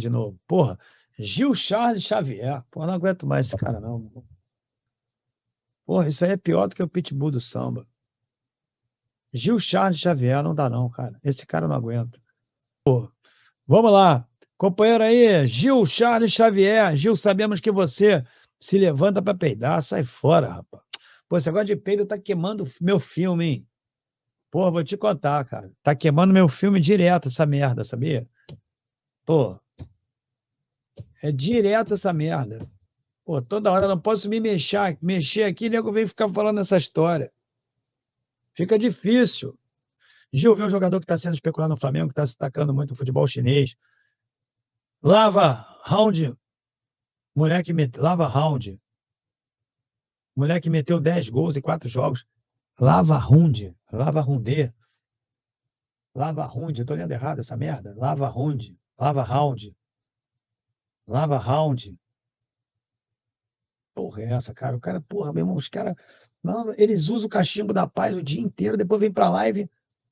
de novo. Porra, Gil Charles Xavier. Porra, não aguento mais esse cara, não. Porra, isso aí é pior do que o pitbull do samba. Gil Charles Xavier, não dá não, cara. Esse cara não aguenta. Porra. Vamos lá. Companheiro aí, Gil Charles Xavier. Gil, sabemos que você se levanta para peidar. Sai fora, rapaz. Pô, esse negócio de peido tá queimando meu filme, hein? Porra, vou te contar, cara. Tá queimando meu filme direto essa merda, sabia? Pô, é direto essa merda. Pô, toda hora não posso me mexer, mexer aqui, nego vem ficar falando essa história. Fica difícil. Gil vê um jogador que está sendo especulado no Flamengo, que está se destacando muito no futebol chinês. Lava round. Moleque met... Lava round. Moleque meteu 10 gols em 4 jogos. Lava round. Lava rundê. Lava round. Eu tô lendo errado essa merda. Lava round. Lava round. Lava Round. Porra, é essa, cara? O cara, porra, meu irmão, os caras. Eles usam o cachimbo da paz o dia inteiro, depois vem pra live.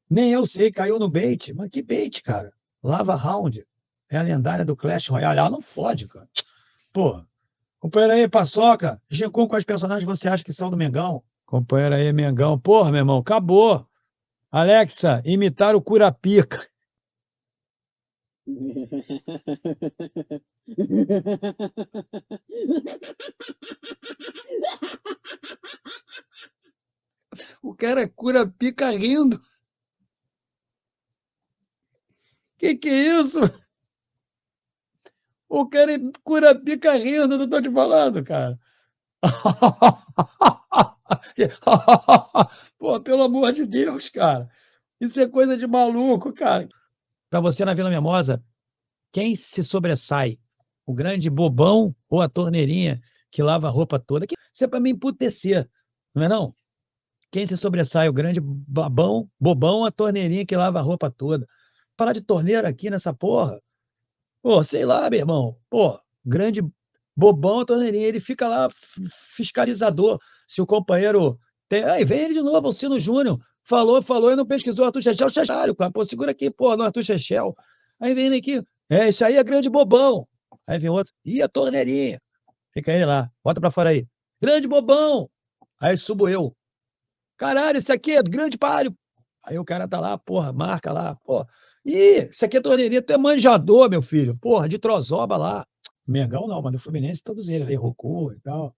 Nem eu sei, caiu no bait. Mas que bait, cara? Lava Round. É a lendária do Clash Royale. Ela não fode, cara. Porra. Companheiro aí, paçoca. com quais personagens você acha que são do Mengão? Companheiro aí, Mengão. Porra, meu irmão, acabou. Alexa, imitar o Curapica. O cara cura pica rindo. Que que é isso? O cara cura pica rindo, não tô te falando, cara. Pô, pelo amor de Deus, cara. Isso é coisa de maluco, cara. Para você na Vila Mimosa, quem se sobressai? O grande bobão ou a torneirinha que lava a roupa toda? Que isso é para me emputecer, não é não? Quem se sobressai? O grande babão, bobão ou a torneirinha que lava a roupa toda? Falar de torneira aqui nessa porra? Pô, sei lá, meu irmão. Pô, grande bobão a torneirinha. Ele fica lá fiscalizador. Se o companheiro tem... Aí vem ele de novo, o Sino Júnior. Falou, falou e não pesquisou Arthur Chechel. Chechário, cara. Pô, segura aqui, pô, no Arthur Chechel. Aí vem ele aqui. É, isso aí é grande bobão. Aí vem outro. Ih, a torneirinha. Fica ele lá. Bota pra fora aí. Grande bobão. Aí subo eu. Caralho, isso aqui é grande páreo. Aí o cara tá lá, porra, marca lá, porra. Ih, isso aqui é torneirinha, tu é manjador, meu filho. Porra, de trozoba lá. Mengão não, mas do Fluminense todos eles, aí Roku e tal.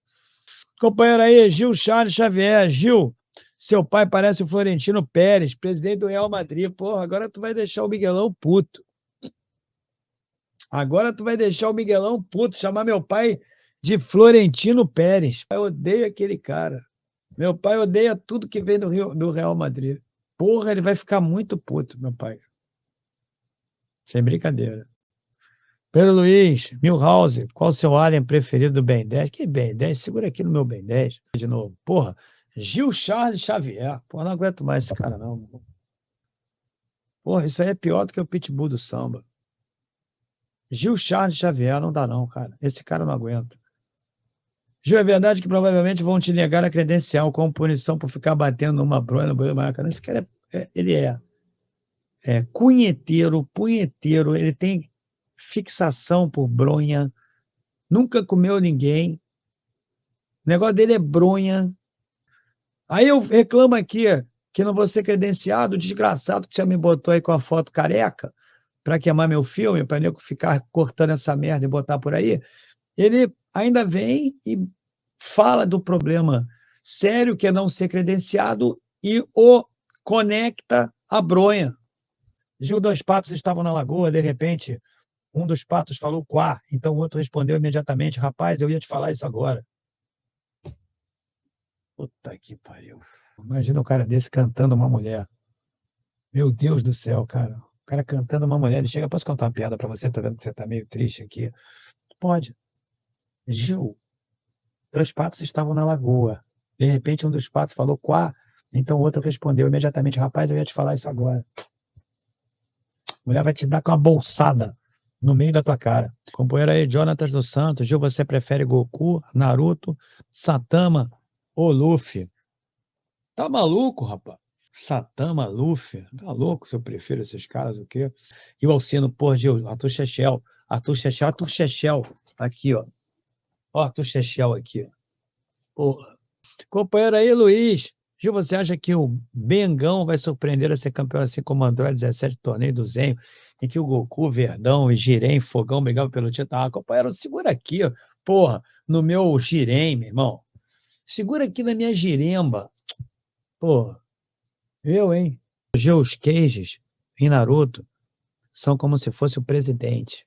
Companheiro aí, Gil Charles Xavier. Gil, seu pai parece o Florentino Pérez, presidente do Real Madrid. Porra, agora tu vai deixar o Miguelão puto. Agora tu vai deixar o Miguelão puto, chamar meu pai de Florentino Pérez. Eu odeio aquele cara. Meu pai odeia tudo que vem do, Rio, do Real Madrid. Porra, ele vai ficar muito puto, meu pai. Sem brincadeira. Pedro Luiz, Milhouse, qual o seu alien preferido do Ben 10? Que Ben 10? Segura aqui no meu Ben 10 de novo. Porra, Gil Charles Xavier. Pô, não aguento mais esse cara, não. Porra, isso aí é pior do que o pitbull do samba. Gil Charles Xavier, não dá não, cara. Esse cara não aguenta. Gil, é verdade que provavelmente vão te negar a credencial como punição por ficar batendo numa bronha no banho do Maracanã. Esse cara, é, é, ele é, é cunheteiro, punheteiro, ele tem fixação por bronha, nunca comeu ninguém. O negócio dele é bronha, Aí eu reclamo aqui que não vou ser credenciado, desgraçado que já me botou aí com a foto careca para queimar meu filme, para nego ficar cortando essa merda e botar por aí. Ele ainda vem e fala do problema sério que é não ser credenciado e o conecta a bronha. Gil dois patos estavam na lagoa, de repente, um dos patos falou quá, então o outro respondeu imediatamente: Rapaz, eu ia te falar isso agora. Puta que pariu. Imagina um cara desse cantando uma mulher. Meu Deus do céu, cara. O cara cantando uma mulher, ele chega, posso contar uma piada para você? Tá vendo que você tá meio triste aqui? Pode. Gil, três patos estavam na lagoa. De repente, um dos patos falou quá. Então o outro respondeu imediatamente: Rapaz, eu ia te falar isso agora. A mulher vai te dar com uma bolsada no meio da tua cara. Companheiro aí, Jonatas dos Santos. Gil, você prefere Goku, Naruto, Satama, Ô, Luffy, tá maluco, rapaz? Satã Luffy. tá louco se eu prefiro esses caras, o quê? E o Alcino, porra, Gil, Arthur Chechel, Arthur Chechel, Arthur Chechel, tá aqui, ó. Ó, Arthur Chechel aqui. Porra. Companheiro aí, Luiz. Gil, você acha que o Bengão vai surpreender a ser campeão assim como o Android 17 torneio do Zenho, em que o Goku, Verdão e Girem, Fogão brigavam pelo título? Ah, companheiro, segura aqui, ó. Porra, no meu Girem, meu irmão. Segura aqui na minha giremba. Pô, eu, hein? Os Queijos em Naruto, são como se fosse o presidente.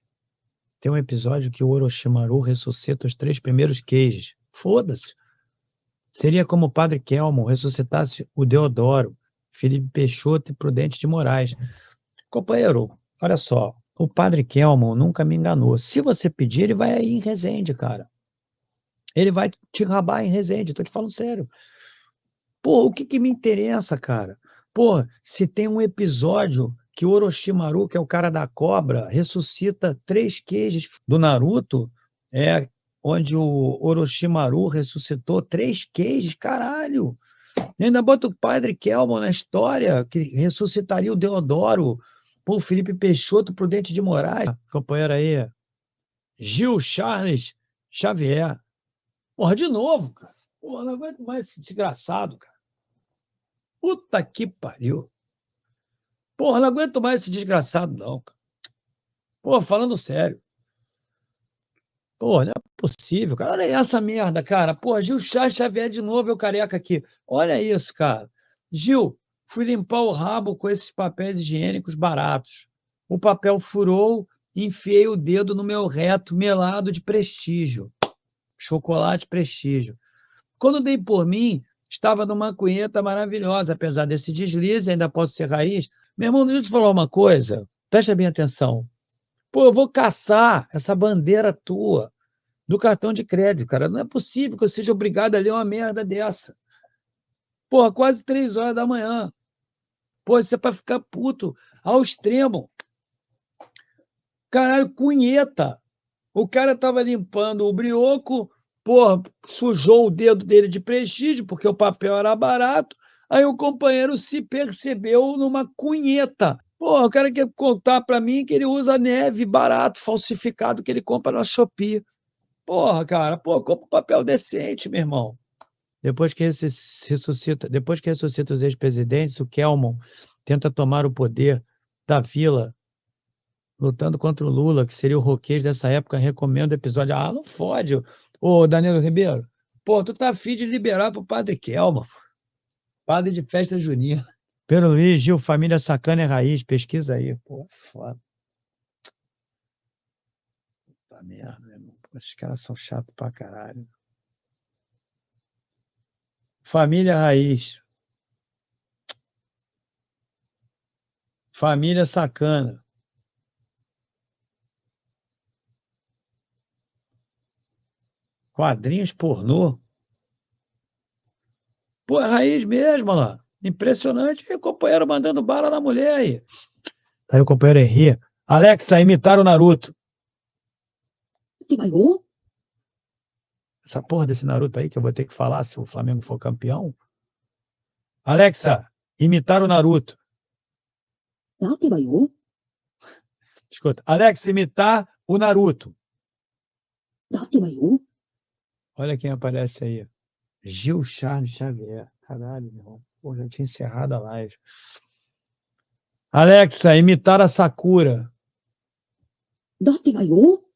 Tem um episódio que o Orochimaru ressuscita os três primeiros queijos. Foda-se. Seria como o padre Kelmo ressuscitasse o Deodoro, Felipe Peixoto e Prudente de Moraes. Companheiro, olha só, o padre Kelmo nunca me enganou. Se você pedir, ele vai aí em Resende, cara. Ele vai te rabar em Resende, tô te falando sério. Pô, o que que me interessa, cara? Pô, se tem um episódio que Orochimaru, que é o cara da cobra, ressuscita três queijos do Naruto, é onde o Orochimaru ressuscitou três queijos, caralho. E ainda bota o padre Kelmo na história, que ressuscitaria o Deodoro, por Felipe Peixoto pro Dente de Moraes, companheiro aí. Gil Charles Xavier. Porra, de novo, cara. Porra, não aguento mais esse desgraçado, cara. Puta que pariu. Porra, não aguento mais esse desgraçado, não, cara. Porra, falando sério. Porra, não é possível, cara. Olha essa merda, cara. Porra, Gil Chá Xavier de novo, eu careca aqui. Olha isso, cara. Gil, fui limpar o rabo com esses papéis higiênicos baratos. O papel furou, enfiei o dedo no meu reto melado de prestígio chocolate prestígio. Quando dei por mim, estava numa cunheta maravilhosa, apesar desse deslize, ainda posso ser raiz. Meu irmão, deixa eu te falar uma coisa, presta bem atenção. Pô, eu vou caçar essa bandeira tua do cartão de crédito, cara. Não é possível que eu seja obrigado a ler uma merda dessa. Porra, quase três horas da manhã. Pô, isso é pra ficar puto ao extremo. Caralho, cunheta. O cara estava limpando o brioco, porra, sujou o dedo dele de prestígio, porque o papel era barato. Aí o companheiro se percebeu numa cunheta. Porra, o cara quer contar para mim que ele usa neve barato, falsificado, que ele compra na Shopee. Porra, cara, pô, compra um papel decente, meu irmão. Depois que ressuscita, depois que ressuscita os ex-presidentes, o Kelmon tenta tomar o poder da vila lutando contra o Lula, que seria o roqueiro dessa época, recomendo o episódio. Ah, não fode, ô Danilo Ribeiro. Pô, tu tá afim de liberar pro Padre Kelma, padre de festa junina. Pedro Luiz, Gil, família sacana é raiz, pesquisa aí. Pô, é foda. Puta merda, meu irmão. Esses caras são chatos pra caralho. Família raiz. Família sacana. Quadrinhos pornô. Pô, é raiz mesmo, lá. Impressionante. E o companheiro mandando bala na mulher aí. Tá aí o companheiro Henri. Alexa, tá imitar o Naruto. Essa porra desse Naruto aí que eu vou ter que falar se o Flamengo for campeão. Alexa, ah, imitar o Naruto. Escuta, Alexa, imitar o Naruto. Olha quem aparece aí. Gil Charles Xavier. Caralho, meu irmão. já tinha encerrado a live. Alexa, imitar a Sakura. Date maior?